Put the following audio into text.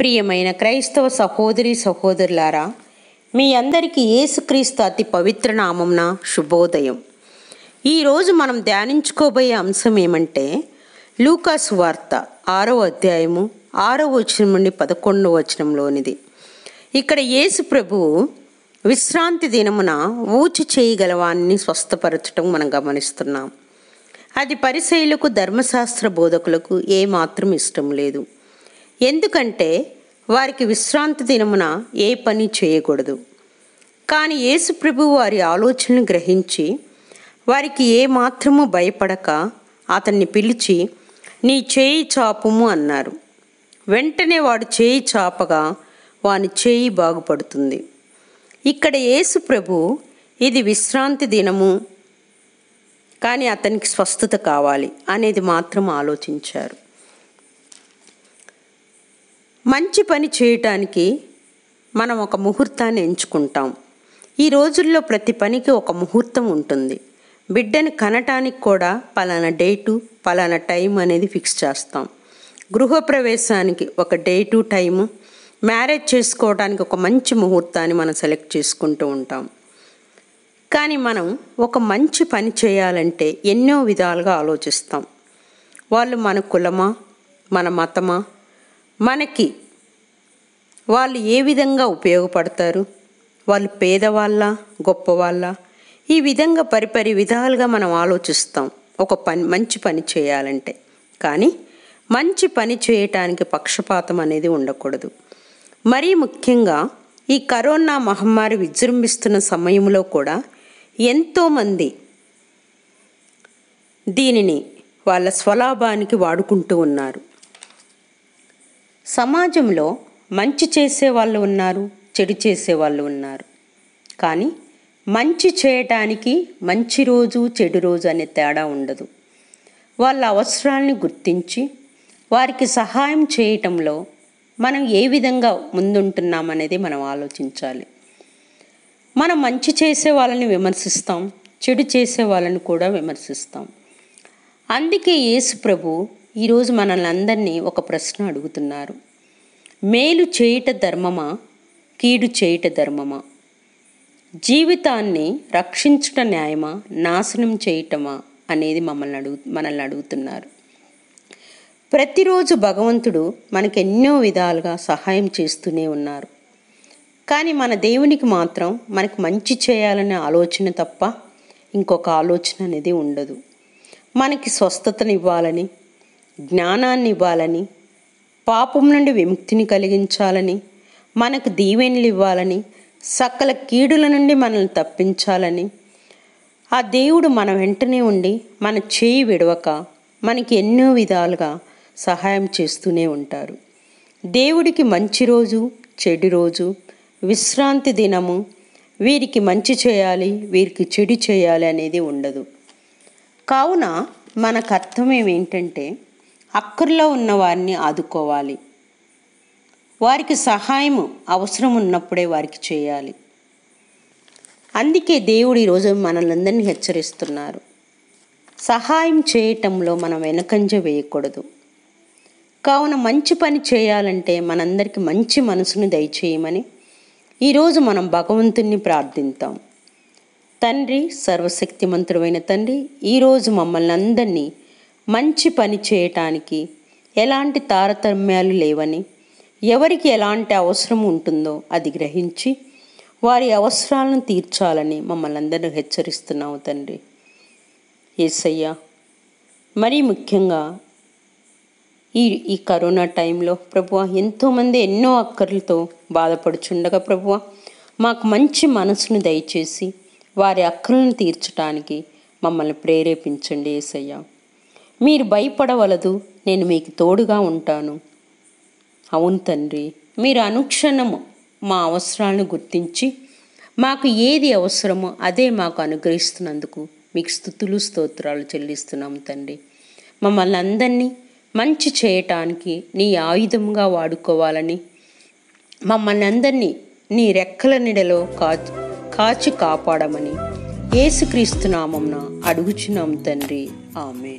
ప్రియమైన క్రైస్తవ సహోదరి సహోదరులారా మీ అందరికీ ఏసుక్రీస్తు అతి పవిత్ర నామంన శుభోదయం ఈరోజు మనం ధ్యానించుకోబోయే అంశం ఏమంటే లూకాస్ వార్త ఆరో అధ్యాయము ఆరో వచనం నుండి పదకొండో వచనంలోనిది ఇక్కడ యేసు ప్రభు విశ్రాంతి దినమున ఊచి చేయగలవాన్ని స్వస్థపరచటం మనం గమనిస్తున్నాం అది పరిశైలకు ధర్మశాస్త్ర బోధకులకు ఏమాత్రం ఇష్టం లేదు ఎందుకంటే వారికి విశ్రాంతి దినమున ఏ పని చేయకూడదు కానీ యేసుప్రభు వారి ఆలోచనను గ్రహించి వారికి ఏమాత్రము భయపడక అతన్ని పిలిచి నీ చేయి చాపుము అన్నారు వెంటనే వాడు చేయి చాపగా వాని చేయి బాగుపడుతుంది ఇక్కడ యేసు ప్రభు ఇది విశ్రాంతి దినము కానీ అతనికి స్వస్థత కావాలి అనేది మాత్రం ఆలోచించారు మంచి పని చేయటానికి మనం ఒక ముహూర్తాన్ని ఎంచుకుంటాం ఈ రోజుల్లో ప్రతి పనికి ఒక ముహూర్తం ఉంటుంది బిడ్డని కనటానికి కూడా పలానా డేటు పలానా టైం అనేది ఫిక్స్ చేస్తాం గృహప్రవేశానికి ఒక డేటు టైము మ్యారేజ్ చేసుకోవడానికి ఒక మంచి ముహూర్తాన్ని మనం సెలెక్ట్ చేసుకుంటూ ఉంటాం కానీ మనం ఒక మంచి పని చేయాలంటే ఎన్నో విధాలుగా ఆలోచిస్తాం వాళ్ళు మన కులమా మన మతమా మనకి వాళ్ళు ఏ విధంగా ఉపయోగపడతారు వాళ్ళు పేదవాళ్ళ గొప్పవాళ్ళ ఈ విధంగా పరిపరి విధాలుగా మనం ఆలోచిస్తాం ఒక పని మంచి పని చేయాలంటే కానీ మంచి పని చేయటానికి పక్షపాతం అనేది ఉండకూడదు మరీ ముఖ్యంగా ఈ కరోనా మహమ్మారి విజృంభిస్తున్న సమయంలో కూడా ఎంతోమంది దీనిని వాళ్ళ స్వలాభానికి వాడుకుంటూ ఉన్నారు సమాజంలో మంచి చేసేవాళ్ళు ఉన్నారు చెడు చేసేవాళ్ళు ఉన్నారు కానీ మంచి చేయటానికి మంచి రోజు చెడు రోజు అనే తేడా ఉండదు వాళ్ళ అవసరాలను గుర్తించి వారికి సహాయం చేయటంలో మనం ఏ విధంగా ముందుంటున్నామనేది మనం ఆలోచించాలి మనం మంచి చేసే వాళ్ళని విమర్శిస్తాం చెడు చేసే వాళ్ళని కూడా విమర్శిస్తాం అందుకే యేసు ప్రభు ఈరోజు మనల్ని అందరినీ ఒక ప్రశ్న అడుగుతున్నారు మేలు చేయుట ధర్మమా కీడు చేయుట ధర్మమా జీవితాన్ని రక్షించుట న్యాయమా నాశనం చేయటమా అనేది మమ్మల్ని అడుగు మనల్ని అడుగుతున్నారు ప్రతిరోజు భగవంతుడు మనకి ఎన్నో విధాలుగా సహాయం చేస్తూనే ఉన్నారు కానీ మన దేవునికి మాత్రం మనకు మంచి చేయాలనే ఆలోచన తప్ప ఇంకొక ఆలోచన అనేది ఉండదు మనకి స్వస్థతనివ్వాలని జ్ఞానాన్ని ఇవ్వాలని పాపం నుండి విముక్తిని కలిగించాలని మనకు దీవెనలు ఇవ్వాలని సకల కీడుల నుండి మనల్ని తప్పించాలని ఆ దేవుడు మన వెంటనే ఉండి మన చేయి విడవక మనకి ఎన్నో విధాలుగా సహాయం చేస్తూనే ఉంటారు దేవుడికి మంచి రోజు చెడు రోజు విశ్రాంతి దినము వీరికి మంచి చేయాలి వీరికి చెడు చేయాలి అనేది ఉండదు కావున మనకు అర్థం ఏంటంటే అక్కర్లో ఉన్న వారిని ఆదుకోవాలి వారికి సహాయం అవసరం ఉన్నప్పుడే వారికి చేయాలి అందుకే దేవుడు ఈరోజు మనలందరినీ హెచ్చరిస్తున్నారు సహాయం చేయటంలో మనం వెనకంజ వేయకూడదు కావున మంచి పని చేయాలంటే మనందరికీ మంచి మనసును దయచేయమని ఈరోజు మనం భగవంతుణ్ణి ప్రార్థిద్దాం తండ్రి సర్వశక్తిమంతుడైన తండ్రి ఈరోజు మమ్మల్ని అందరినీ మంచి పని చేయటానికి ఎలాంటి తారతమ్యాలు లేవని ఎవరికి ఎలాంటి అవసరం ఉంటుందో అది గ్రహించి వారి అవసరాలను తీర్చాలని మమ్మల్ని అందరూ హెచ్చరిస్తున్నావు తండ్రి ఏసయ్యా మరీ ముఖ్యంగా ఈ ఈ కరోనా టైంలో ప్రభువ ఎంతోమంది ఎన్నో అక్కర్లతో బాధపడుచుండగా ప్రభువ మాకు మంచి మనసును దయచేసి వారి అక్కర్లను తీర్చడానికి మమ్మల్ని ప్రేరేపించండి ఏసయ్యా మీరు భయపడవలదు నేను మీకు తోడుగా ఉంటాను అవును తండ్రి మీరు అనుక్షణము మా అవసరాలను గుర్తించి మాకు ఏది అవసరమో అదే మాకు అనుగ్రహిస్తున్నందుకు మీకు స్థుతులు స్తోత్రాలు చెల్లిస్తున్నాము తండ్రి మమ్మల్ని అందరినీ మంచి చేయటానికి నీ ఆయుధంగా వాడుకోవాలని మమ్మల్ని అందరినీ నీ రెక్కల నీడలో కాచు కాచి కాపాడమని ఏసుక్రీస్తు నామంన అడుగుచున్నాం తండ్రి ఆమె